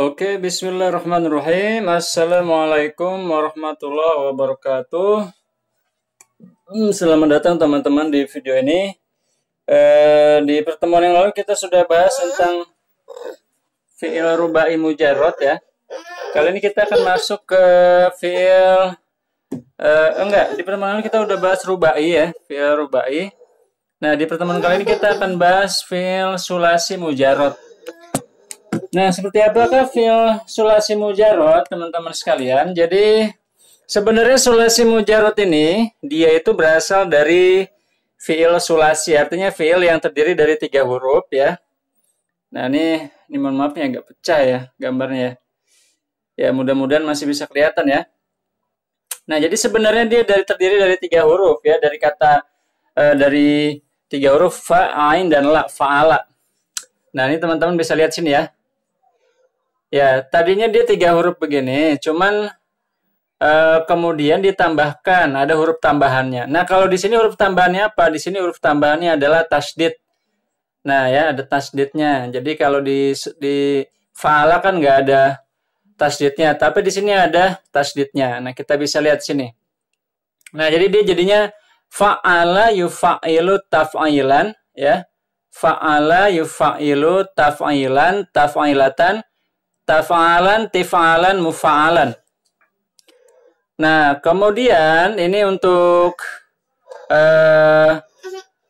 Oke, okay, bismillahirrahmanirrahim. Assalamualaikum warahmatullahi wabarakatuh. Hmm, selamat datang teman-teman di video ini. Eh, di pertemuan yang lalu kita sudah bahas tentang fi'il rubai mujarot ya. Kali ini kita akan masuk ke fi'il eh, oh, enggak, di pertemuan lalu kita sudah bahas rubai ya, fi'il rubai. Nah, di pertemuan kali ini kita akan bahas fi'il sulasi mujarot. Nah, seperti apa kah feel sulasi mujarot, teman-teman sekalian? Jadi, sebenarnya sulasi mujarot ini, dia itu berasal dari fi'il sulasi, artinya fi'il yang terdiri dari tiga huruf ya. Nah, ini, ini mohon maaf ya, agak pecah ya gambarnya. Ya. ya, mudah-mudahan masih bisa kelihatan ya. Nah, jadi sebenarnya dia dari terdiri dari tiga huruf ya, dari kata eh, dari tiga huruf fa, ain dan la, fa ala. Nah, ini teman-teman bisa lihat sini ya. Ya, tadinya dia tiga huruf begini, cuman Uh, kemudian ditambahkan ada huruf tambahannya. Nah, kalau di sini huruf tambahannya apa? Di sini huruf tambahannya adalah tasdid. Nah, ya ada tasdidnya. Jadi kalau di di faala kan nggak ada tasdidnya, tapi di sini ada tasdidnya. Nah, kita bisa lihat sini. Nah, jadi dia jadinya fa'ala yufa'ilu taf'ailan, ya. Fa'ala yufa'ilu taf'ilan Taf Tafalan, tifalan, mufalan. Nah, kemudian ini untuk eh,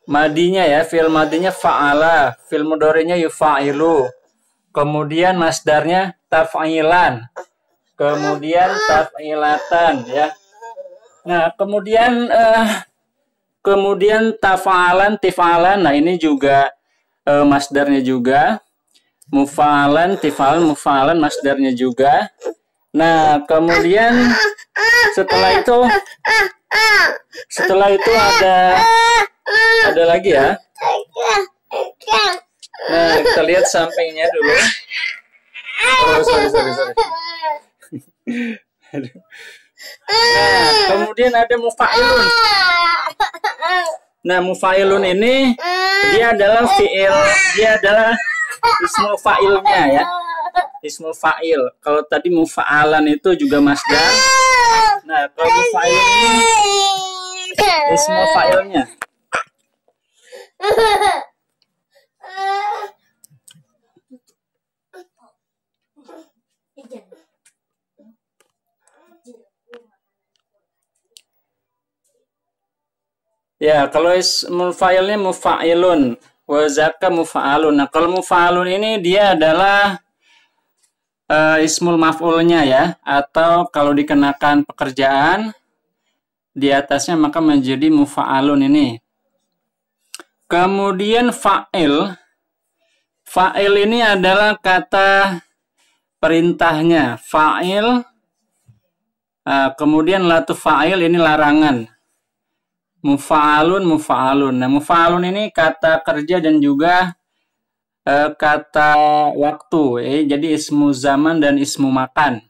madinya ya, fil madinya fa'ala, fil mudorinya yufa'ilu. Kemudian masdarnya tafailan, Kemudian tafailatan, ya. Nah, kemudian eh, kemudian tafalan, tifalan. Nah, ini juga eh, masdarnya juga mufalan tifalan mufalan masdarnya juga nah kemudian setelah itu setelah itu ada ada lagi ya nah kita lihat sampingnya dulu oh, sorry, sorry, sorry. nah kemudian ada mufailun nah mufailun ini dia adalah fiil dia adalah ismul fa'ilnya ya ismul fa'il kalau tadi mufa'alan itu juga masdar nah kalau mufa'il ini ismul fa'ilnya Ya, kalau ismul fa'ilnya mufa'ilun wazaka mufa'alun. Nah, kalau mufa'alun ini dia adalah uh, ismul maf'ulnya ya atau kalau dikenakan pekerjaan di atasnya maka menjadi mufa'alun ini. Kemudian fa'il. Fa'il ini adalah kata perintahnya. Fa'il uh, kemudian latu fa'il ini larangan mufa'alun mufa'alun. Nah, mufa'alun ini kata kerja dan juga uh, kata waktu. Eh, jadi ismu zaman dan ismu makan.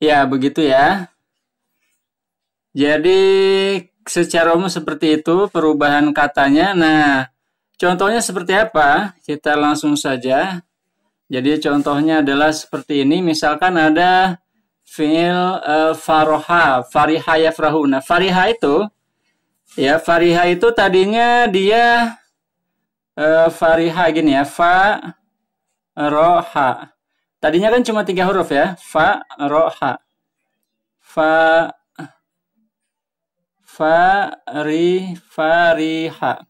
Ya, begitu ya. Jadi secara umum seperti itu perubahan katanya. Nah, contohnya seperti apa? Kita langsung saja. Jadi contohnya adalah seperti ini. Misalkan ada fil uh, e, faroha, fariha yafrahuna. Fariha itu ya fariha itu tadinya dia uh, fariha gini ya, fa roha. Tadinya kan cuma tiga huruf ya, fa roha. Fa fa ri fariha.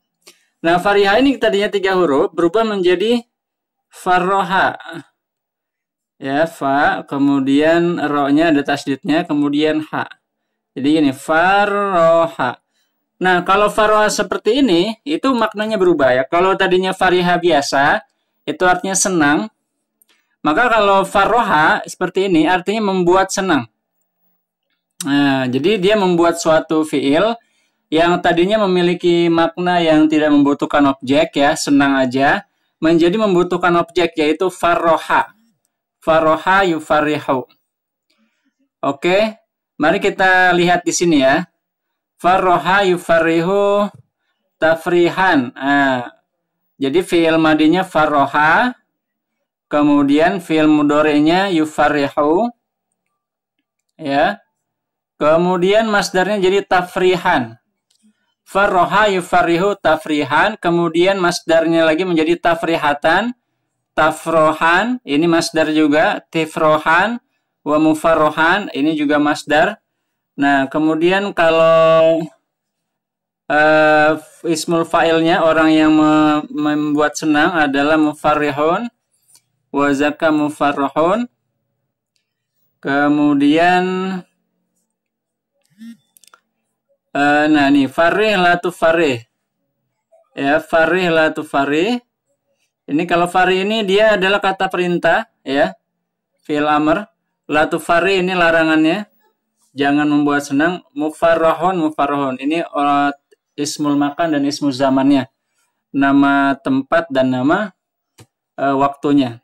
Nah, fariha ini tadinya tiga huruf berubah menjadi faroha ya fa kemudian ro-nya ada tasdidnya kemudian ha jadi ini faroha nah kalau faroha seperti ini itu maknanya berubah ya kalau tadinya fariha biasa itu artinya senang maka kalau faroha seperti ini artinya membuat senang nah jadi dia membuat suatu fiil yang tadinya memiliki makna yang tidak membutuhkan objek ya senang aja menjadi membutuhkan objek yaitu faroha Faroha yufarihu, Oke, mari kita lihat di sini ya. Faroha yufarihu tafrihan. Nah, jadi fi'il madinya faroha, kemudian fi'il mudorenya yufarihu. Ya. Kemudian masdarnya jadi tafrihan. Faroha yufarihu tafrihan. Kemudian masdarnya lagi menjadi tafrihatan tafrohan ini masdar juga tifrohan wa mufarrohan ini juga masdar nah kemudian kalau uh, ismul fa'ilnya orang yang me membuat senang adalah mufarrihun wa zaka mufarrohun kemudian uh, nah ini farih latu farih ya farih latu farih ini kalau fari ini dia adalah kata perintah ya. Fi'il amr. Latu fari ini larangannya. Jangan membuat senang. Mufarrohon, mufarrohon. Ini ismul makan dan ismul zamannya. Nama tempat dan nama uh, waktunya.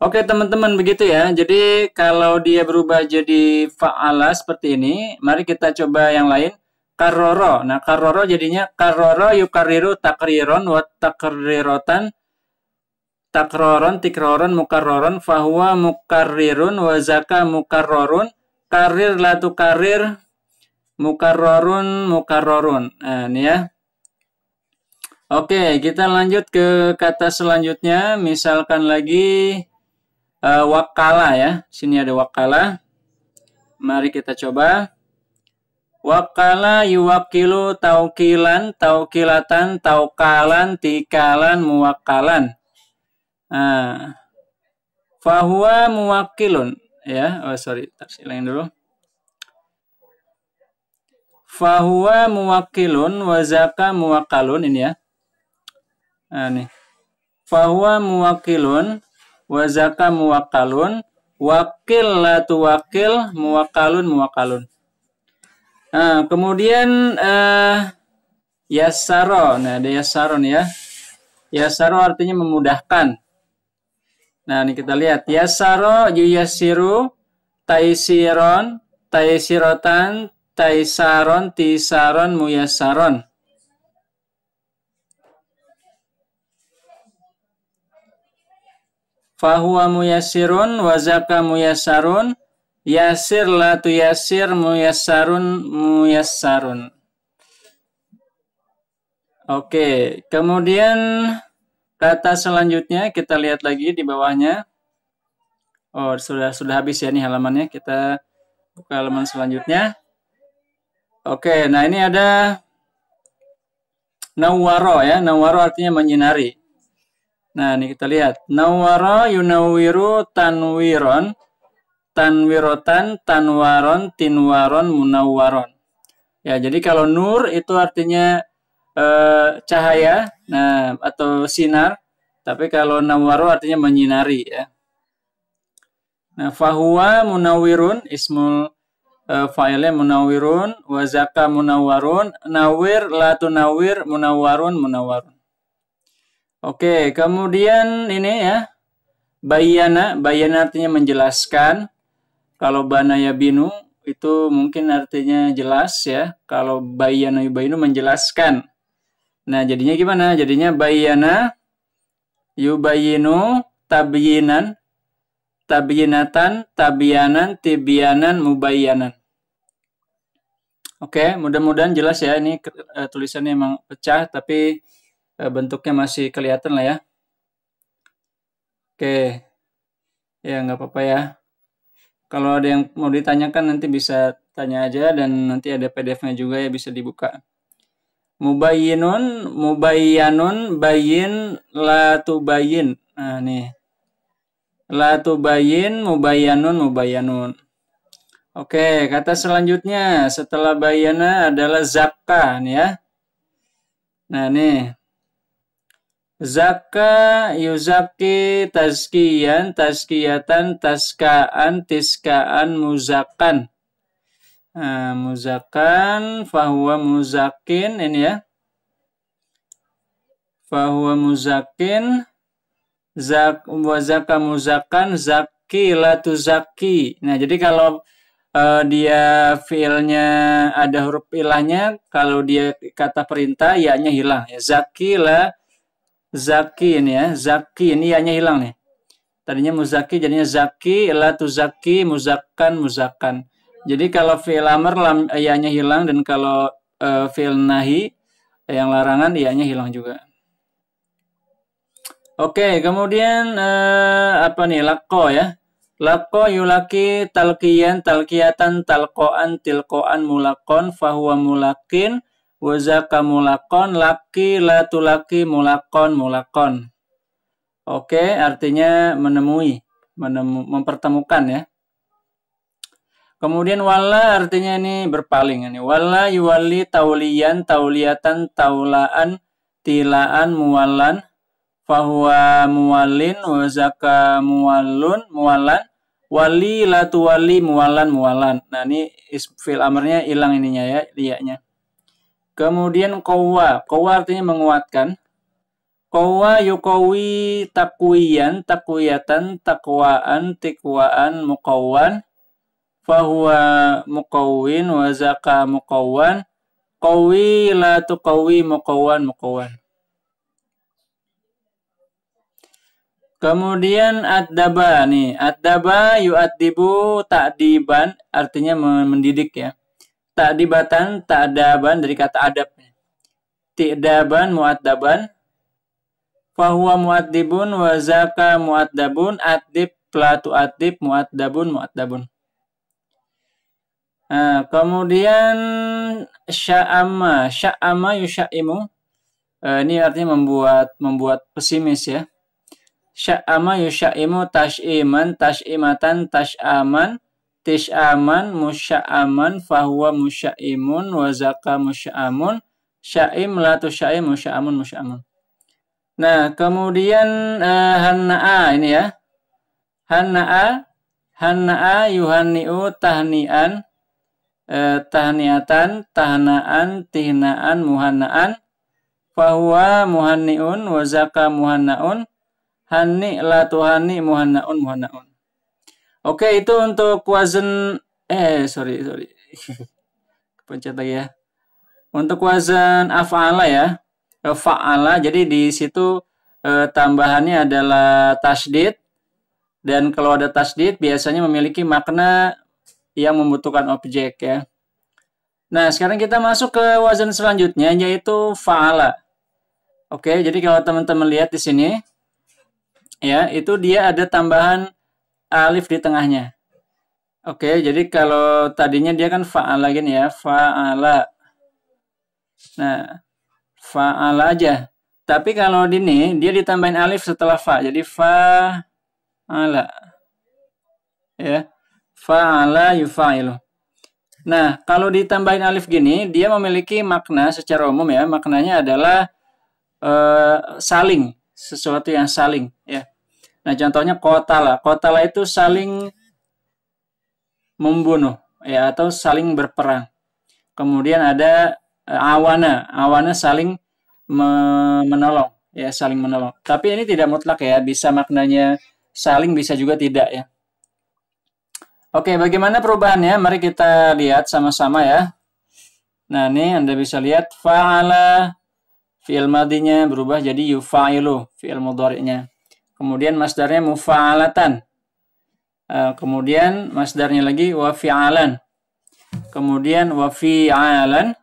Oke teman-teman begitu ya. Jadi kalau dia berubah jadi fa'ala seperti ini. Mari kita coba yang lain. Karoro. Nah karoro jadinya karoro yukariru takriron wa takrirotan takroron tikroron mukarroron fahuwa mukarrirun wazaka mukarrorun karir latu karir mukarrorun mukarrorun nah, ini ya Oke, kita lanjut ke kata selanjutnya. Misalkan lagi uh, wakala ya. Sini ada wakala. Mari kita coba. Wakala yuwakilu taukilan, taukilatan, taukalan, tikalan, muwakalan. Ah. fahuwa muwakilun ya oh sorry silangin dulu fahuwa muwakilun wazaka muwakalun ini ya nah, nih fahuwa muwakilun wazaka muwakalun wakil latu wakil muwakalun muwakalun nah, kemudian uh, eh, yasaro nah ada yasaron ya yasaro artinya memudahkan Nah, ini kita lihat. Yasaro, yuyasiru, taisiron, taisirotan, taisaron, tisaron, muyasaron. Fahuwa muyasirun, wazaka muyasarun, yasir la yasir muyasarun, muyasarun. Oke, kemudian Kata selanjutnya kita lihat lagi di bawahnya. Oh, sudah sudah habis ya nih halamannya. Kita buka halaman selanjutnya. Oke, nah ini ada nawaro ya. Nawaro artinya menyinari. Nah, ini kita lihat. Nawaro yunawiru tanwiron tanwirotan, tanwaron, tinwaron, munawaron. Ya, jadi kalau nur itu artinya uh, cahaya nah atau sinar tapi kalau nawaru artinya menyinari ya nah fahuwa munawirun ismul uh, fa'ilnya munawirun Wazaka zaka nawir latu nawir munawarun munawarun Oke, kemudian ini ya. Bayana, bayana artinya menjelaskan. Kalau bana binu itu mungkin artinya jelas ya. Kalau bayana binu menjelaskan. Nah, jadinya gimana? Jadinya bayana yubayinu tabyinan tabyinatan tabyanan tibyanan mubayyanan. Oke, okay, mudah-mudahan jelas ya ini eh, tulisannya memang pecah tapi eh, bentuknya masih kelihatan lah ya. Oke. Okay. Ya, nggak apa-apa ya. Kalau ada yang mau ditanyakan nanti bisa tanya aja dan nanti ada PDF-nya juga ya bisa dibuka mubayyinun mubayyanun bayin la tubayyin nah nih la tubayyin mubayyanun mubayyanun oke kata selanjutnya setelah bayana adalah zakka nih ya nah nih zakka yuzaki tazkiyan tazkiyatan taskaan tiskaan muzakan Eh, muzakan fahuwa muzakin ini ya. Fahuwa muzakin zak wazaka muzakkan muzakan zaki latu zaki Nah, jadi kalau uh, dia fiilnya ada huruf ilahnya, kalau dia kata perintah ya-nya hilang ya. Zaki la zaki ini ya. Zaki ini ya-nya hilang nih. Tadinya muzaki jadinya zaki la tuzaki muzakan muzakan. Jadi kalau fi'il amr lam eh, ianya hilang dan kalau uh, eh, fi'il nahi yang larangan ianya hilang juga. Oke, okay, kemudian uh, apa nih lako ya? Lako yulaki talkian talkiatan talkoan tilkoan mulakon fahuwa mulakin wazaka mulakon laki latulaki mulakon mulakon. Oke, okay, artinya menemui, menemu, mempertemukan ya. Kemudian wala artinya ini berpaling ini. Wala yuwali taulian, tauliatan, taulaan, tilaan, muwalan, fahuwa muwalin, wazaka muwalun, muwalan, wali latu wali muwalan muwalan. Nah ini isfil amarnya hilang ininya ya, liaknya. Kemudian kowa, kowa artinya menguatkan. Kowa yukowi takwiyan, takwiyatan, takwaan, tikwaan, mukawan, fahuwa muqawwin wa mukawan, muqawwan qawi la tuqawi muqawwan muqawwan Kemudian adaba nih, adaba yu'addibu takdiban artinya mendidik ya. takdibatan ta'daban dari kata adab. Ti'daban muadaban fahuwa muadibun wazaka muadabun, adib platu adib muadabun muadabun. Nah, kemudian sya'ama, sya'ama yusyaimu. Uh, ini artinya membuat membuat pesimis ya. Sya'ama yusyaimu tash'iman, tash'imatan, tash'aman, tish'aman, musya'aman, fahuwa musyaimun, wazaka musya'amun, sya'im, latu sya'im, musya'amun, musya'amun. Nah, kemudian uh, eh, Hana'a ini ya. Hana'a, Hana'a yuhanni'u tahni'an, Eh, tahniatan, tahnaan, tihnaan, muhannaan. Fahuwa muhanni'un wazaka muhanna'un. hani la tuhani muhanna'un muhanna'un. Oke, itu untuk wazan eh sorry sorry. Pencet lagi ya. Untuk wazan af'ala ya. Eh, fa'ala. Jadi di situ eh, tambahannya adalah tasdid dan kalau ada tasdid biasanya memiliki makna yang membutuhkan objek ya. Nah, sekarang kita masuk ke wazan selanjutnya yaitu fa'ala. Oke, jadi kalau teman-teman lihat di sini ya, itu dia ada tambahan alif di tengahnya. Oke, jadi kalau tadinya dia kan fa'ala gini ya, fa'ala. Nah, fa'ala aja. Tapi kalau di ini dia ditambahin alif setelah fa. Jadi fa'ala. Ya. Fa'ala yufa'ilu. Nah, kalau ditambahin alif gini, dia memiliki makna secara umum ya. Maknanya adalah e, saling, sesuatu yang saling ya. Nah, contohnya kotala. Kotala itu saling membunuh ya atau saling berperang. Kemudian ada eh, awana. Awana saling me menolong ya, saling menolong. Tapi ini tidak mutlak ya, bisa maknanya saling bisa juga tidak ya. Oke, bagaimana perubahannya? Mari kita lihat sama-sama ya. Nah, ini Anda bisa lihat fa'ala fi'il madinya berubah jadi yufa'ilu fi'il mudhari'nya. Kemudian masdarnya mufa'alatan. Eh, kemudian masdarnya lagi wa fi'alan. Kemudian wa fi'alan.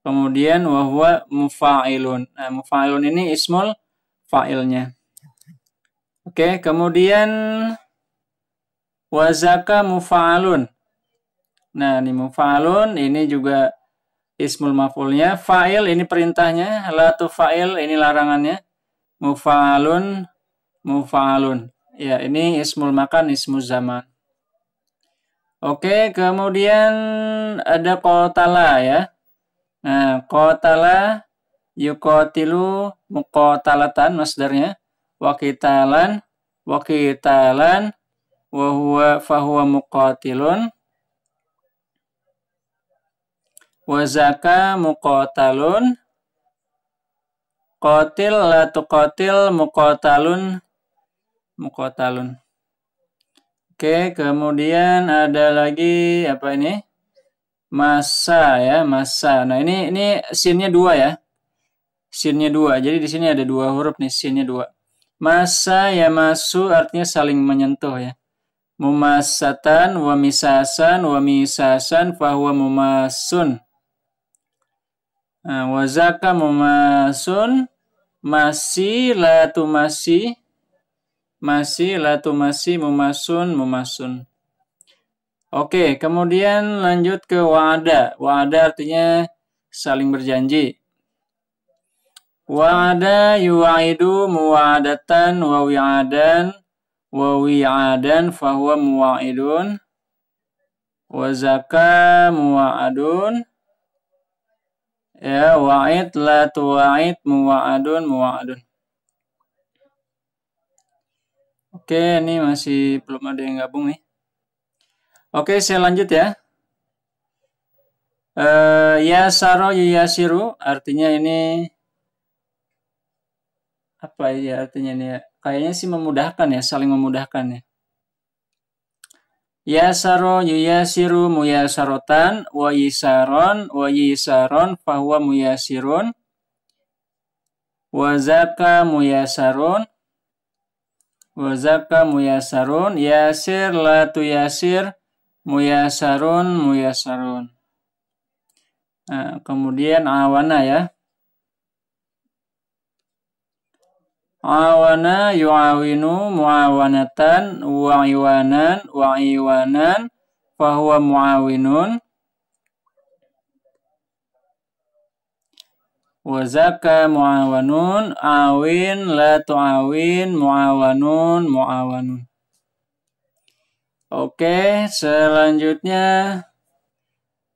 Kemudian wa huwa mufa'ilun. Nah, mufa'ilun ini ismul fa'ilnya. Oke, kemudian Wazaka mufalun. Nah, ini mufalun. ini juga ismul maf'ulnya. Fa'il, ini perintahnya. Latu fa'il, ini larangannya. Mufalun, mufalun. Ya, ini ismul makan, ismul zaman. Oke, kemudian ada kotala ya. Nah, kotala, yukotilu, mukotalatan, masdarnya. Wakitalan, wakitalan, wa huwa fahuwa wazaka wa zaka muqatalun qatil la tuqatil muqatalun Oke, kemudian ada lagi apa ini? Masa ya, masa. Nah, ini ini sinnya dua ya. Sinnya dua. Jadi di sini ada dua huruf nih, sinnya dua. Masa ya masuk, artinya saling menyentuh ya mumasatan wa misasan wa misasan fahuwa mumasun. Nah, zaka mumasun masih tu masih masih tu masih mumasun mumasun. Oke, kemudian lanjut ke wa'ada. Wa'ada artinya saling berjanji. Wa'ada yuwaidu mu'adatan wa wi'adan wa wi'adan fahuwa muwa'idun wa zaka muwa'adun ya wa'id la tuwa'id muwa'adun muwa'adun oke ini masih belum ada yang gabung nih oke saya lanjut ya uh, eh, yasaro ya yasiru artinya ini apa ya artinya ini ya kayaknya sih memudahkan ya, saling memudahkan ya. ya saro yuyasiru muyasarotan wa yisaron wa yisaron fahuwa muyasirun wa zaka muyasarun wa zaka muyasarun yasir la tu yasir muyasarun muyasarun. Nah, kemudian awana ya. Awana yu'awinu mu'awanatan wa iwanan wa iwanan fahuwa mu'awinun wa zaka mu'awanun awin la tu'awin mu'awanun mu'awanun Oke, selanjutnya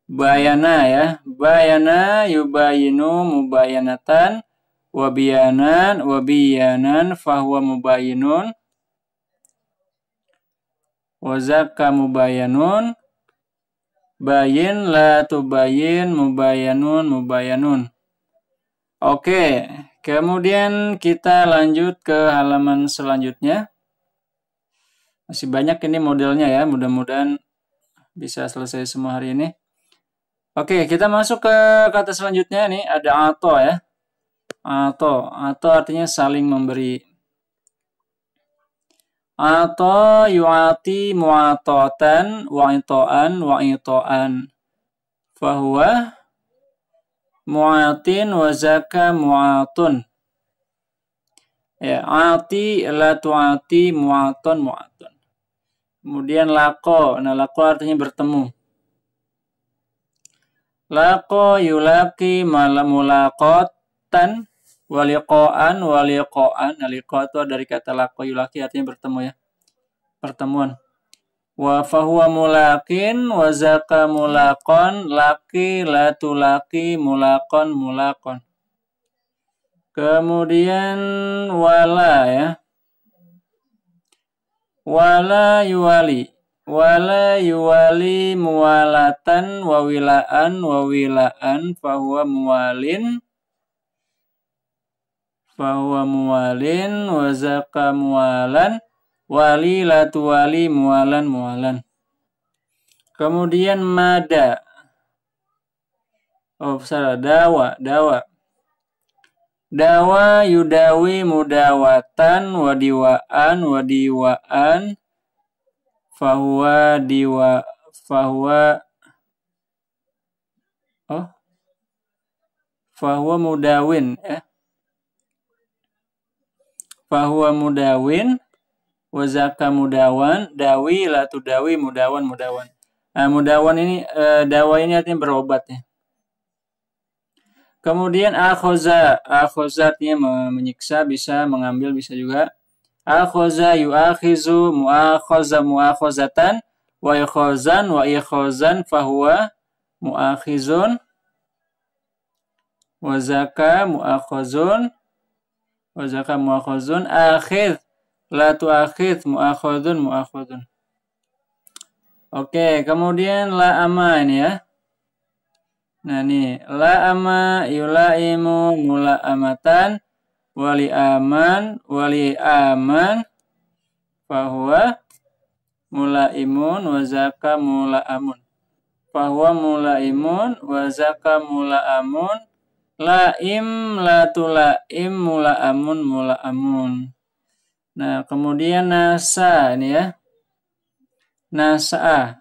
bayana ya. Bayana yubayinu mubayanatan wabiyanan wabiyanan fahuwa mubayinun wazakka mubayanun bayin la tubayin mubayanun mubayanun oke kemudian kita lanjut ke halaman selanjutnya masih banyak ini modelnya ya mudah-mudahan bisa selesai semua hari ini oke kita masuk ke kata selanjutnya nih ada ato ya atau atau artinya saling memberi atau yu'ati itoan wa itoan bahwa mu'atin wa zaka mu'atun ya ati la tu'ati mu'atun mu'atun kemudian lako nah lako artinya bertemu lako yulaki malamulakotan Waliqo'an, waliqo'an, aliqo' itu dari kata lako yulaki artinya bertemu ya. Pertemuan. Wa fahuwa mulaqin, wa zaka mulaqon, laki, latu laki, mulaqon, mulaqon. Kemudian wala ya. Wala yuwali. Wala yuwali muwalatan wawilaan wawilaan fahuwa muwalin fahuwa mualin wazaka mualan wali latu wali mualan mualan kemudian mada oh salah dawa dawa dawa yudawi mudawatan wadiwaan wadiwaan fahuwa diwa fahuwa oh fahuwa mudawin ya eh? fahuwa mudawin wazaka mudawan dawi la dawi mudawan mudawan nah, mudawan ini uh, dawa ini artinya berobat ya kemudian akhoza akhoza artinya menyiksa bisa mengambil bisa juga akhoza yuakhizu muakhoza muakhozatan wa ikhozan wa ikhozan fahuwa muakhizun Wazaka mu muakhozun Wazaka muakhazun akhir La tu akhir muakhazun muakhazun. Oke, kemudian la ama ini ya. Nah nih, la ama yulaimu mula amatan wali aman wali aman bahwa mula imun wazaka mula amun bahwa mula imun wazaka mula amun Laim latulaim mula amun mula amun. Nah, kemudian nasa ini ya. Nasa'a.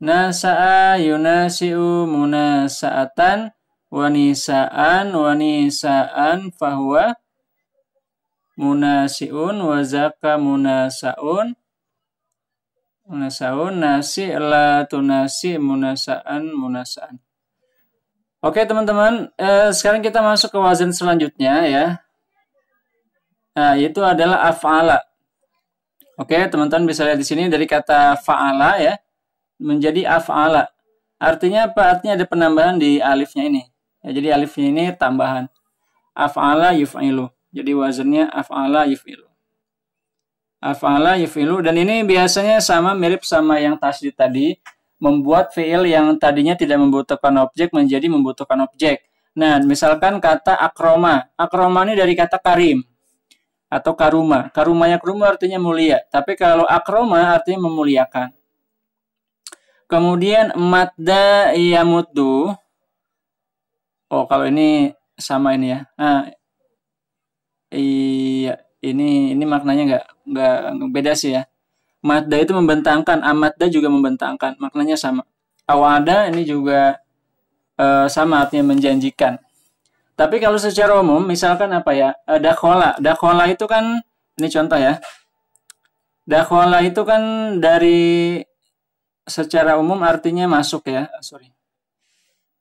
Nasa'a yunasi'u munasa'atan wanisa'an wanisa'an fahuwa munasi'un wazaka munasa'un munasa'un nasi la tunasi munasa'an munasa'an Oke teman-teman, eh, sekarang kita masuk ke wazan selanjutnya ya. Nah, itu adalah af'ala. Oke, teman-teman bisa lihat di sini dari kata fa'ala ya menjadi af'ala. Artinya apa? Artinya ada penambahan di alifnya ini. Ya, jadi alifnya ini tambahan. Af'ala yufailu. Jadi wazannya af'ala yufailu. Af'ala yufailu dan ini biasanya sama mirip sama yang tasdid tadi membuat fiil yang tadinya tidak membutuhkan objek menjadi membutuhkan objek. Nah, misalkan kata akroma. Akroma ini dari kata karim atau karuma. Karumanya karuma artinya mulia. Tapi kalau akroma artinya memuliakan. Kemudian matda yamuddu. Oh, kalau ini sama ini ya. Nah, iya ini ini maknanya nggak nggak beda sih ya. Madda itu membentangkan, amadda juga membentangkan, maknanya sama. Awada ini juga e, sama artinya menjanjikan. Tapi kalau secara umum, misalkan apa ya, e, dakhola. Dakhola itu kan, ini contoh ya. Dakhola itu kan dari secara umum artinya masuk ya, ah, sorry.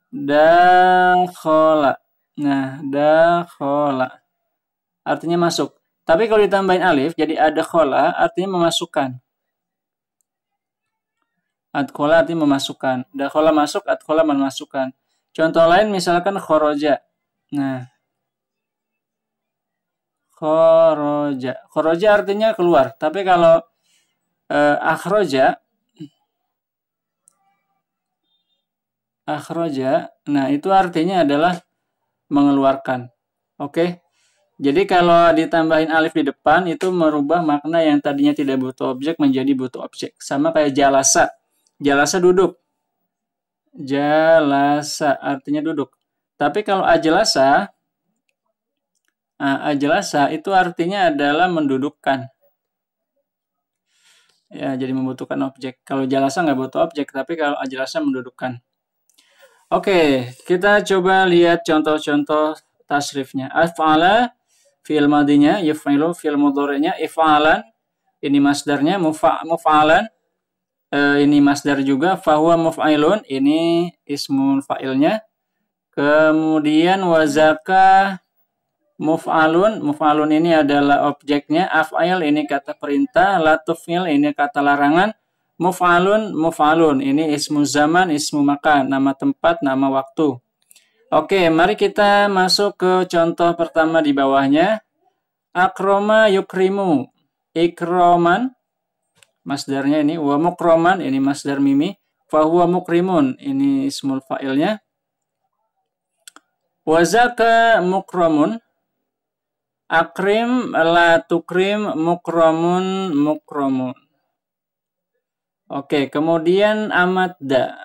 Dakhola. Nah, dakhola. Artinya masuk. Tapi kalau ditambahin alif, jadi ada khola, artinya memasukkan. Adkola artinya memasukkan. Dakola masuk, adkola memasukkan. Contoh lain misalkan khoroja. Nah. Khoroja. Khoroja artinya keluar. Tapi kalau eh, akhroja. Akhroja. Nah itu artinya adalah mengeluarkan. Oke. Jadi kalau ditambahin alif di depan itu merubah makna yang tadinya tidak butuh objek menjadi butuh objek. Sama kayak jalasa Jalasa duduk. Jalasa artinya duduk. Tapi kalau ajalasa, ah, ajalasa itu artinya adalah mendudukkan. Ya, jadi membutuhkan objek. Kalau jalasa nggak butuh objek, tapi kalau ajalasa mendudukkan. Oke, kita coba lihat contoh-contoh tasrifnya. Af'ala fi'il madinya, yaf'ilu fi'il mudhari'nya, if'alan ini masdarnya, mufa'alan, uh, ini masdar juga fahuwa muf'ailun ini ismun fa'ilnya kemudian wazaka muf'alun muf'alun ini adalah objeknya af'ail ini kata perintah latufil ini kata larangan muf'alun muf'alun ini ismu zaman ismu makan nama tempat nama waktu Oke, mari kita masuk ke contoh pertama di bawahnya. Akroma yukrimu. Ikroman masdarnya ini wa mukroman ini masdar mimi fahuwa mukrimun ini ismul fa'ilnya wa zaka mukromun akrim la tukrim Mukramun Mukramun. oke kemudian amadda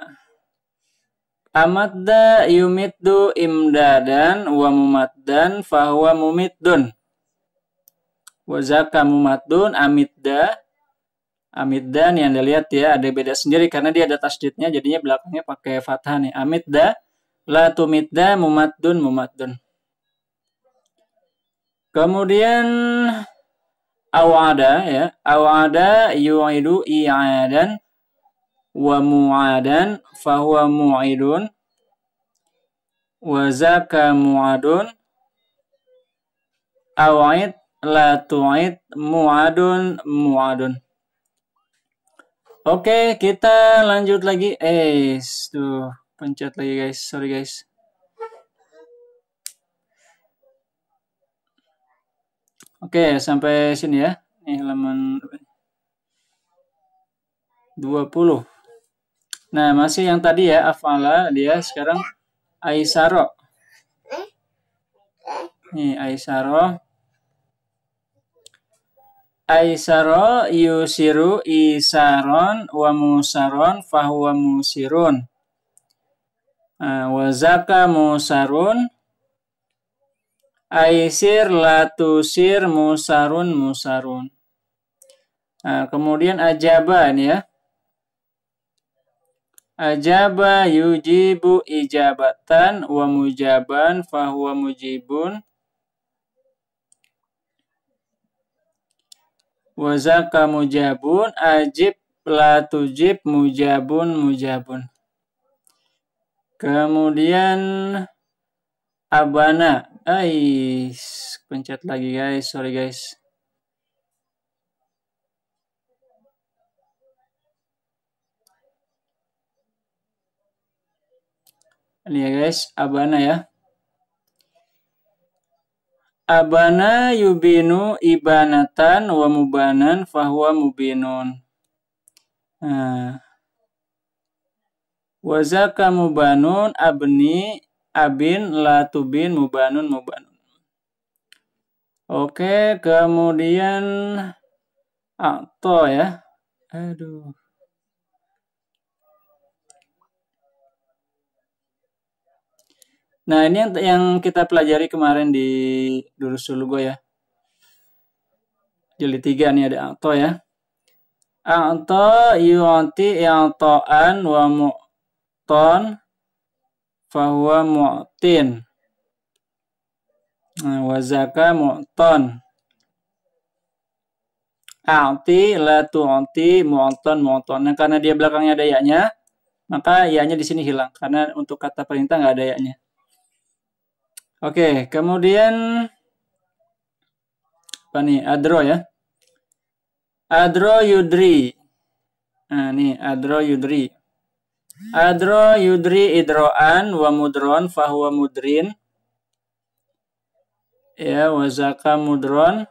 amadda yumiddu imdadan wa mumaddan fahuwa mumiddun wa zaka mumaddun amidda dan yang Anda lihat ya ada beda sendiri karena dia ada tasdidnya jadinya belakangnya pakai fathah nih. da la tumidda mumaddun mumaddun. Kemudian awada ya. Awada yu'idu i'adan wa mu'adan fahuwa mu'idun wa zaka mu'adun awa'id la tu'id mu'adun mu'adun Oke, kita lanjut lagi. Eh, tuh, pencet lagi guys. Sorry guys. Oke, sampai sini ya. Ini halaman 20. Nah, masih yang tadi ya, afala dia sekarang aisaro. Eh? Nih, aisaro. Aisaro yusiru isaron wa musaron fahuwa musirun. Uh, wa zaka musarun. Aisir latusir musarun musarun. Nah, kemudian ajaban ya. Ajaba yujibu ijabatan wa mujaban fahuwa mujibun Wazaka mujabun ajib la tujib mujabun mujabun. Kemudian abana. Ais, pencet lagi guys, sorry guys. Ini ya guys, abana ya. Abana yubinu ibanatan wa mubanan fahuwa mubinun. Eh. Wazaka mubanun abni abin latubin mubanun mubanun. Oke, kemudian akto ah, ya. Aduh. Nah, ini yang, yang kita pelajari kemarin di Durus Sulugo ya. Jeli tiga nih ada Anto ya. A'to yang toan wa mu'ton fahuwa mu'tin. Nah, wa zaka mu'ton. Anti la tu'anti mu'ton mu'ton. Nah, karena dia belakangnya ada yaknya, maka yaknya di sini hilang. Karena untuk kata perintah nggak ada yaknya. Oke, kemudian apa nih? Adro ya. Adro Yudri. Nah, nih Adro Yudri. Adro Yudri idroan wa mudron fahuwa mudrin. Ya, wazaka mudron.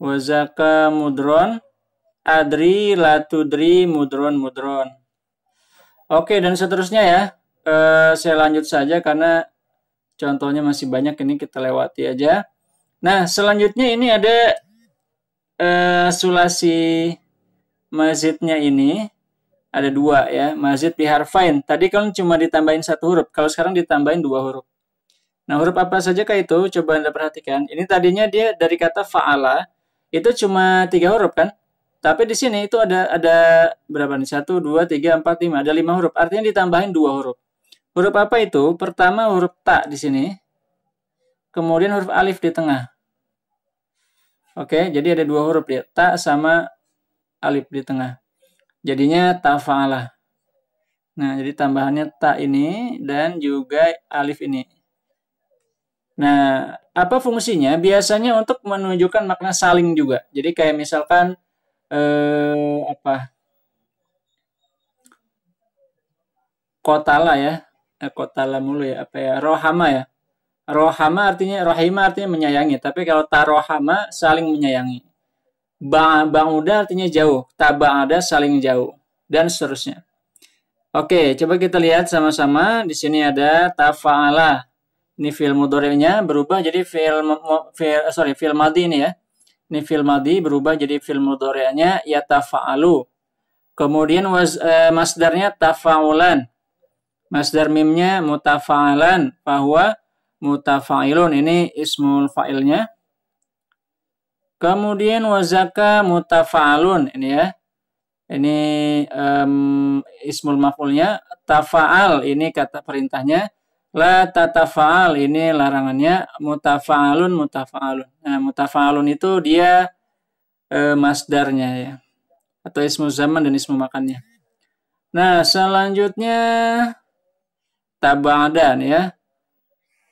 Wazaka mudron. Adri latudri mudron mudron. Oke, dan seterusnya ya. Uh, saya lanjut saja karena Contohnya masih banyak ini kita lewati aja. Nah, selanjutnya ini ada uh, sulasi masjidnya ini. Ada dua ya, masjid biharfain. Tadi kalian cuma ditambahin satu huruf, kalau sekarang ditambahin dua huruf. Nah, huruf apa saja kah itu? Coba Anda perhatikan. Ini tadinya dia dari kata fa'ala, itu cuma tiga huruf kan? Tapi di sini itu ada ada berapa nih? Satu, dua, tiga, empat, lima. Ada lima huruf. Artinya ditambahin dua huruf. Huruf apa itu? Pertama huruf ta di sini. Kemudian huruf alif di tengah. Oke, jadi ada dua huruf ya. ta sama alif di tengah. Jadinya tafa'ala. Nah, jadi tambahannya ta ini dan juga alif ini. Nah, apa fungsinya? Biasanya untuk menunjukkan makna saling juga. Jadi kayak misalkan eh apa? Kotala ya, Eh, kota mulu ya apa ya rohama ya rohama artinya rohima artinya menyayangi tapi kalau tarohama saling menyayangi bang udah artinya jauh ada saling jauh dan seterusnya oke coba kita lihat sama-sama di sini ada tafala ini film mudorenya berubah jadi film, fil, eh, sorry film madi ini ya ini film madi berubah jadi film mudorenya ya tafalu kemudian was, eh, masdarnya tafaulan Masdar mimnya mutafa'alan. Bahwa mutafa'ilun. Ini ismul fa'ilnya. Kemudian wazaka mutafa'alun. Ini ya. Ini um, ismul maf'ulnya. Tafa'al. Ini kata perintahnya. La tatafa'al. Ini larangannya. Mutafa'alun, mutafa'alun. Nah, mutafa'alun itu dia uh, masdarnya ya atau ismu zaman dan ismu makannya. Nah, selanjutnya Tabadan ya.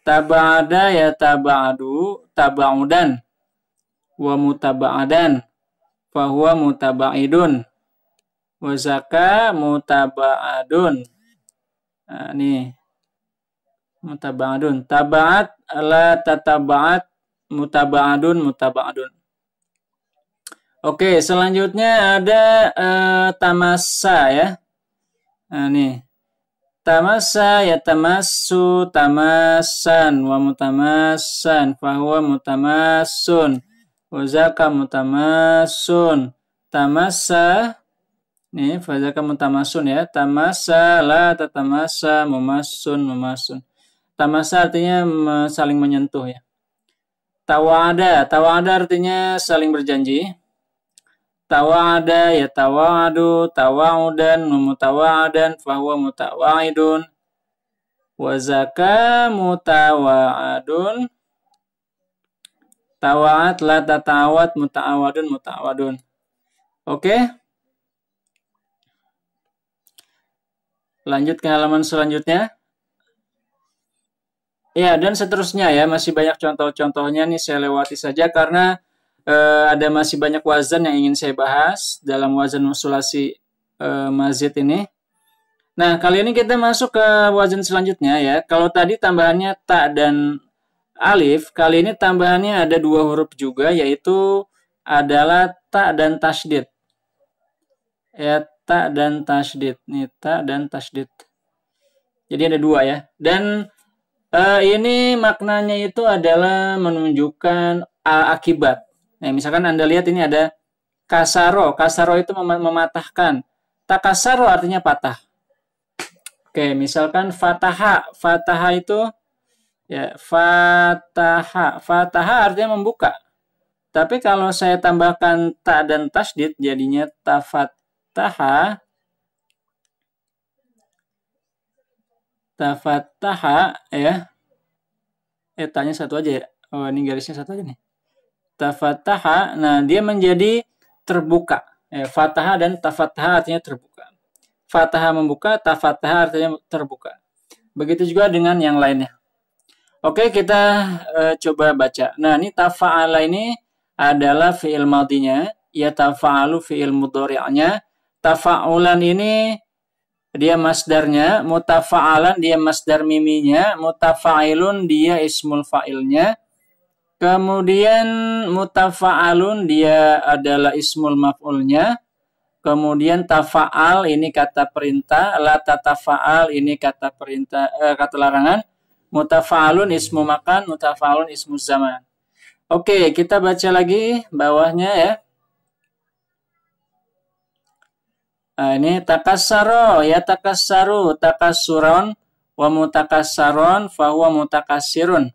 Tabada ya tabadu tabaudan wa mutabaadan fahuwa mutabaidun wa zaka mutabaadun nah, nih mutabaadun tabaat la tatabaat mutabaadun mutabaadun oke selanjutnya ada uh, tamasa ya nah, nih Tamasa ya tamasu tamasan wa mutamasan huwa mutamasun zaka mutamasun tamasa nih zaka mutamasun ya tamasa la tatamasa mumasun mumasun tamasa artinya saling menyentuh ya tawada tawada artinya saling berjanji ya tawadu tawa'udan mutawadan fahuwa mutawa'idun wa zaka tawat, tawa'at la tatawat mutawadun mutawadun oke okay? lanjut ke halaman selanjutnya ya dan seterusnya ya masih banyak contoh-contohnya nih saya lewati saja karena uh, ada masih banyak wazan yang ingin saya bahas dalam wazan musulasi uh, eh, mazid ini. Nah, kali ini kita masuk ke wazan selanjutnya ya. Kalau tadi tambahannya ta dan alif, kali ini tambahannya ada dua huruf juga yaitu adalah ta dan tasdid. Ya, ta dan tasdid. Nih, ta dan tasdid. Jadi ada dua ya. Dan uh, ini maknanya itu adalah menunjukkan akibat Nah, misalkan Anda lihat ini ada kasaro. Kasaro itu mem mematahkan. Takasaro artinya patah. Oke, misalkan fataha. Fataha itu ya fataha. Fataha artinya membuka. Tapi kalau saya tambahkan ta dan tasdid jadinya tafataha. Tafataha ya. Eh tanya satu aja ya. Oh, ini garisnya satu aja nih tafataha nah dia menjadi terbuka eh, fataha dan tafataha artinya terbuka fataha membuka tafataha artinya terbuka begitu juga dengan yang lainnya oke kita eh, coba baca nah ini tafa'ala ini adalah fi'il madinya ya tafa'alu fi'il mudhari'nya tafa'ulan ini dia masdarnya, mutafa'alan dia masdar miminya, mutafailun dia ismul fa'ilnya, Kemudian mutafa'alun dia adalah ismul maf'ulnya. Kemudian tafa'al ini kata perintah, la tatafa'al ini kata perintah eh, kata larangan. Mutafa'alun ismu makan, mutafa'alun ismu zaman. Oke, kita baca lagi bawahnya ya. Nah, ini takasaro ya takasaru takasuron wa mutakassaron fahuwa mutakasirun.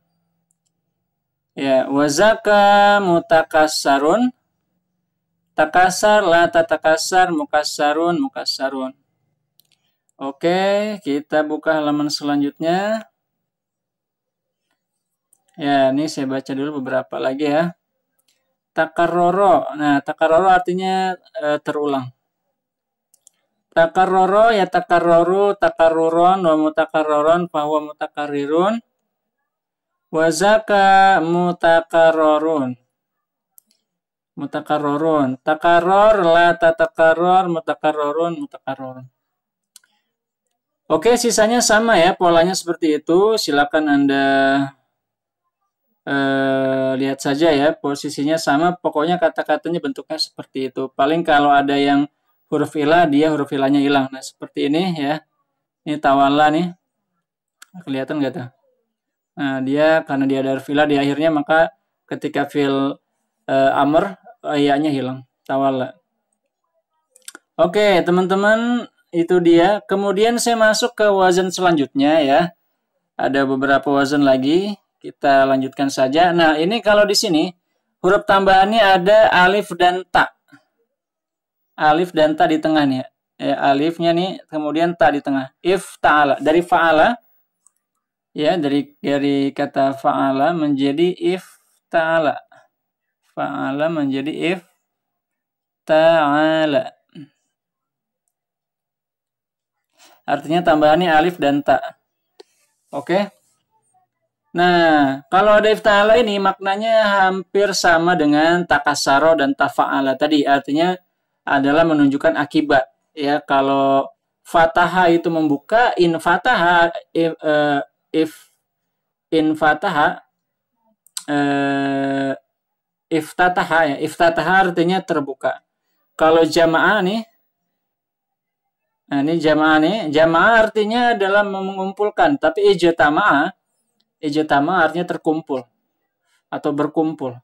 Ya, wazaka mutakasarun. Takasar, la tatakasar, mukasarun, mukasarun. Oke, kita buka halaman selanjutnya. Ya, ini saya baca dulu beberapa lagi ya. Takaroro. Nah, takaroro artinya e, terulang. Takaroro ya takaroro, takaruron, wa mutakarroron, bahwa mutakarirun Wazaka mutakarorun. Mutakarorun. Takaror, la tatakaror, mutakarorun, mutakarorun. Oke, sisanya sama ya. Polanya seperti itu. Silakan Anda eh, lihat saja ya. Posisinya sama. Pokoknya kata-katanya bentuknya seperti itu. Paling kalau ada yang huruf ilah dia huruf ilahnya hilang. Nah, seperti ini ya. Ini tawala nih. Kelihatan nggak tuh? Nah, dia karena dia ada Villa di akhirnya maka ketika fil uh, Amr ayahnya hilang. Tawala. Oke, teman-teman, itu dia. Kemudian saya masuk ke wazan selanjutnya ya. Ada beberapa wazan lagi. Kita lanjutkan saja. Nah, ini kalau di sini huruf tambahannya ada alif dan ta. Alif dan ta di tengah nih. Ya, eh, alifnya nih, kemudian ta di tengah. If ta'ala dari fa'ala ya dari dari kata faala menjadi if taala faala menjadi if taala artinya tambahannya alif dan ta oke nah kalau ada if taala ini maknanya hampir sama dengan takasaro dan tafaala tadi artinya adalah menunjukkan akibat ya kalau fataha itu membuka in fataha eh, if in fataha eh, iftataha ya iftataha artinya terbuka kalau jamaah nih nah ini jamaah nih jamaah artinya adalah mengumpulkan tapi ijtama ijtama artinya terkumpul atau berkumpul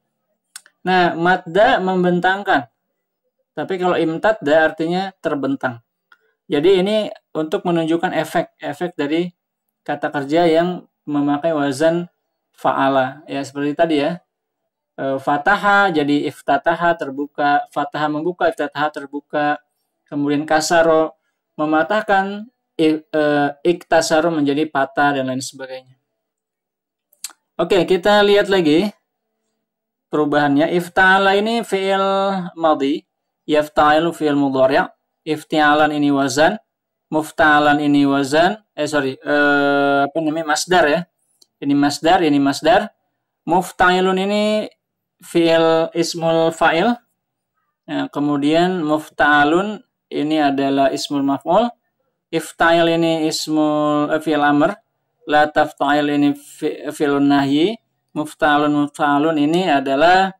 nah madda membentangkan tapi kalau imtadda artinya terbentang jadi ini untuk menunjukkan efek efek dari kata kerja yang memakai wazan fa'ala ya seperti tadi ya e, fataha jadi iftataha terbuka fataha membuka iftataha terbuka kemudian kasaro mematahkan e, e, iktasaro menjadi patah dan lain sebagainya oke kita lihat lagi perubahannya iftala ini fi'il madhi yafta'ilu fi'il mudhari' ifti'alan ini wazan muftalan ini wazan eh sorry eh, apa namanya masdar ya ini masdar ini masdar muftailun ini fi'il ismul fa'il nah, kemudian muftalun ini adalah ismul maf'ul iftail ini ismul eh, fi'il amr la taftail ini move nahyi muftalun muftalun ini adalah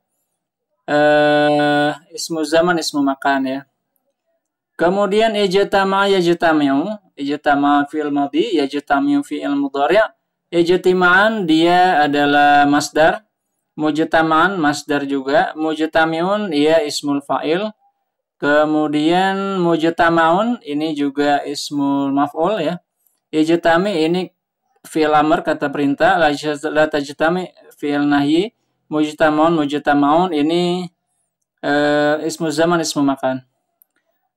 eh, ismu zaman ismu makan ya kemudian ijtama yajtamiu ijtama fi'il madhi yajtamiu fil mudhari' ijtima'an dia adalah masdar mujtama'an masdar juga mujtamiun ia ismul fa'il kemudian mujtamaun ini juga ismul maf'ul ya ijtami ini fil amr kata perintah la tajtami fil nahyi mujtamaun mujtamaun ini uh, ismu zaman ismu makan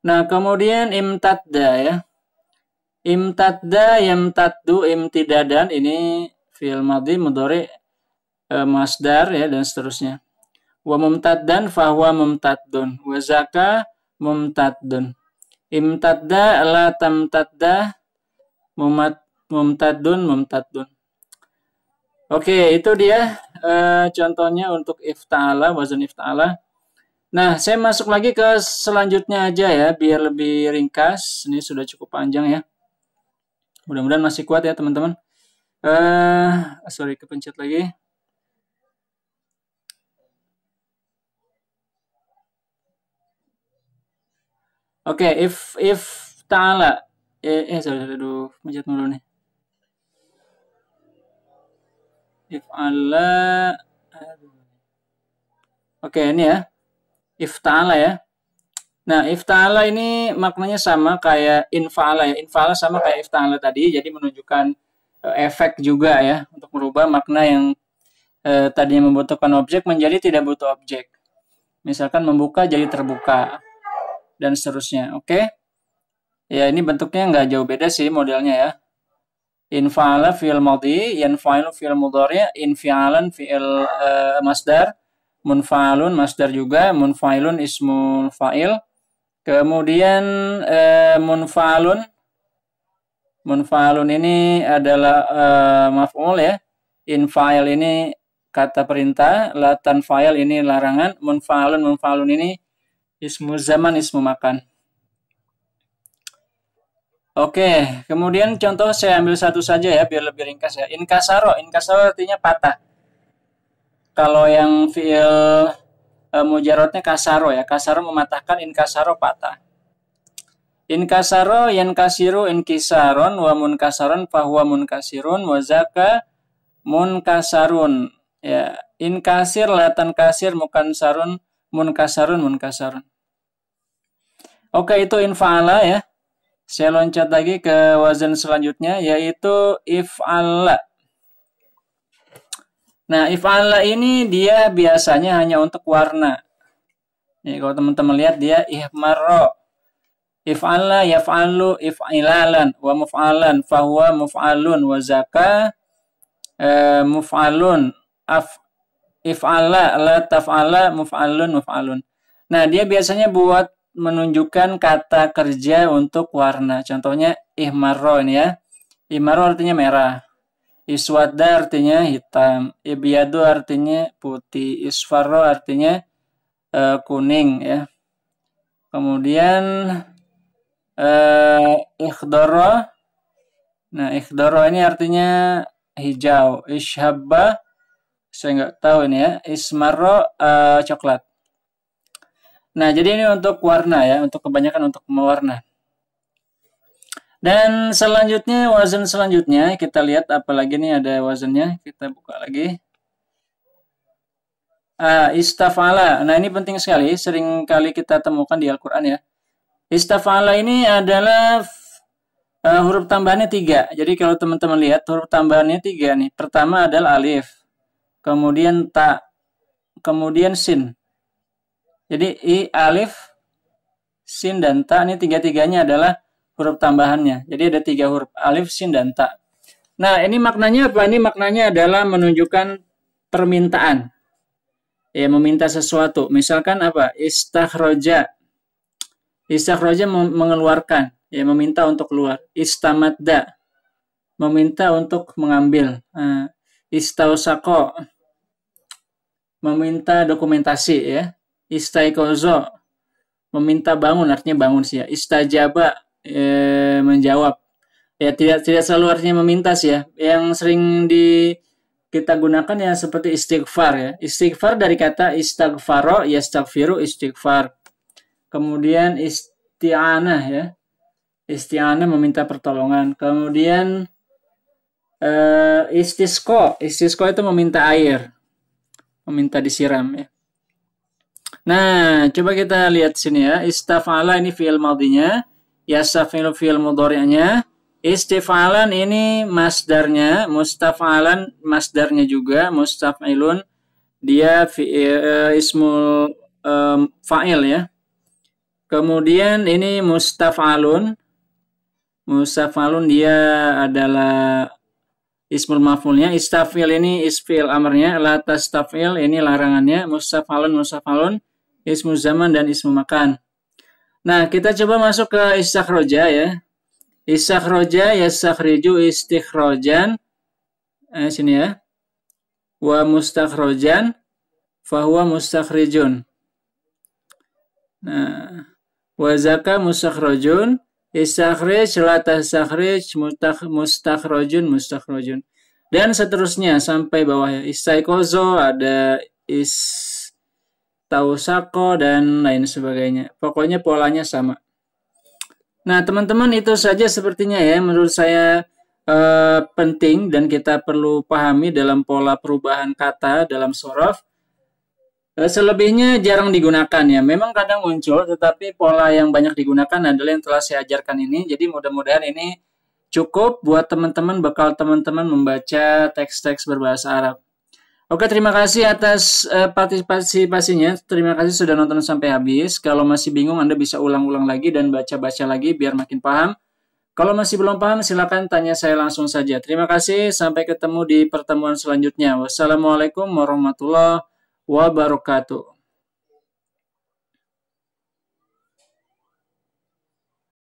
Nah, kemudian imtadda ya. Imtadda yamtaddu imtidadan ini fi'il madhi mudhari e, masdar ya dan seterusnya. Wa mumtaddan fahuwa mumtaddun wa zaka mumtaddun. Imtadda la tamtadda mumat mumtaddun mumtaddun. Oke, itu dia e, contohnya untuk ifta'ala wazan ifta'ala. Nah, saya masuk lagi ke selanjutnya aja ya biar lebih ringkas. Ini sudah cukup panjang ya. Mudah-mudahan masih kuat ya teman-teman. Eh, -teman. uh, sorry kepencet lagi. Oke, okay, if if ta'ala eh, eh sorry, aduh, pencet dulu nih. If Allah Oke, okay, ini ya. If ta'ala ya. Nah, ifta'ala ini maknanya sama kayak infa'ala ya. Infa'ala sama kayak ifta'ala tadi, jadi menunjukkan e, efek juga ya untuk merubah makna yang eh, tadinya membutuhkan objek menjadi tidak butuh objek. Misalkan membuka jadi terbuka dan seterusnya. Oke? Ya, ini bentuknya nggak jauh beda sih modelnya ya. Infa'ala fi'il madhi, yanfa'ilu fi'il mudhari, infi'alan fi'il uh, e, masdar, munfa'alun masdar juga, munfa'ilun ismul fa'il Kemudian eh, munfalun. Munfalun ini adalah eh, maf'ul ya. In file ini kata perintah, latan file ini larangan, munfalun munfalun ini ismu zaman, ismu makan. Oke, kemudian contoh saya ambil satu saja ya biar lebih ringkas ya. Inkasaro, inkasaro artinya patah. Kalau yang fiil e, mujarotnya kasaro ya. Kasaro mematahkan in kasaro patah. kasiru in kisaron wa kasaron fahuwa kasirun wa zaka kasarun Ya, in kasir latan kasir mukan sarun mun kasarun mun kasarun Oke, itu infalah ya. Saya loncat lagi ke wazan selanjutnya yaitu if'ala. Nah, if'ala ini dia biasanya hanya untuk warna. Nih kalau teman-teman lihat dia ihmarra. If'ala yaf'alu if'ilalan wa muf'alan fahuwa muf'alun wa zaka e, eh, muf'alun af if'ala la taf'ala muf'alun muf'alun. Nah, dia biasanya buat menunjukkan kata kerja untuk warna. Contohnya ihmarro ini ya. Ihmarro artinya merah. Iswada artinya hitam, ibyadu artinya putih, isfaro artinya e, kuning ya. Kemudian e, ikhdoro. Nah, ikhdoro ini artinya hijau. Ishabba saya nggak tahu ini ya. Ismaro e, eh, coklat. Nah, jadi ini untuk warna ya, untuk kebanyakan untuk mewarna. Dan selanjutnya wazan selanjutnya kita lihat apalagi nih ada wazannya kita buka lagi. Ah, istafala. Nah ini penting sekali, sering kali kita temukan di Al-Quran ya. Istafala ini adalah uh, huruf tambahannya tiga. Jadi kalau teman-teman lihat huruf tambahannya tiga nih. Pertama adalah alif, kemudian ta, kemudian sin. Jadi i, alif, sin dan ta ini tiga-tiganya adalah huruf tambahannya. Jadi ada tiga huruf, alif, sin, dan ta. Nah, ini maknanya apa? Ini maknanya adalah menunjukkan permintaan. Ya, meminta sesuatu. Misalkan apa? Istahroja. Istahroja mengeluarkan. Ya, meminta untuk keluar. Istamadda. Meminta untuk mengambil. Nah, istausako. Meminta dokumentasi ya. Istaikozo. Meminta bangun, artinya bangun sih ya. Istajaba e, menjawab. Ya tidak tidak selalu artinya meminta sih ya. Yang sering di kita gunakan ya seperti istighfar ya. Istighfar dari kata istighfaro ya istighfiru istighfar. Kemudian isti'anah ya. Isti'anah meminta pertolongan. Kemudian uh, eh, istisko Istisqo itu meminta air. Meminta disiram ya. Nah, coba kita lihat sini ya. Istafala ini fi'il madinya yastafilu fil mudhari'nya. Istifalan ini masdarnya, mustafalan masdarnya juga, mustafilun dia fi, uh, ismul um, fa'il ya. Kemudian ini mustafalun. Mustafalun dia adalah ismul mafulnya. Istafil ini isfil amarnya. La tastafil ini larangannya. Mustafalun, mustafalun. Ismu zaman dan ismu makan. Nah, kita coba masuk ke istakhroja ya. Istakhroja sakhriju istikhrojan. Eh, sini ya. Wa mustakhrojan fahuwa mustakhrijun. Nah, wa zaka mustakhrojun istakhrij sakhrij mustakh mustakhrojun mustakhrojun. Dan seterusnya sampai bawah ya. Istaikozo ada is tausako dan lain sebagainya. Pokoknya polanya sama. Nah, teman-teman itu saja sepertinya ya menurut saya eh, penting dan kita perlu pahami dalam pola perubahan kata dalam sorof. Eh, selebihnya jarang digunakan ya. Memang kadang muncul, tetapi pola yang banyak digunakan adalah yang telah saya ajarkan ini. Jadi mudah-mudahan ini cukup buat teman-teman bekal teman-teman membaca teks-teks berbahasa Arab. Oke, terima kasih atas uh, partisipasinya. Terima kasih sudah nonton sampai habis. Kalau masih bingung, Anda bisa ulang-ulang lagi dan baca-baca lagi biar makin paham. Kalau masih belum paham, silakan tanya saya langsung saja. Terima kasih, sampai ketemu di pertemuan selanjutnya. Wassalamualaikum warahmatullahi wabarakatuh.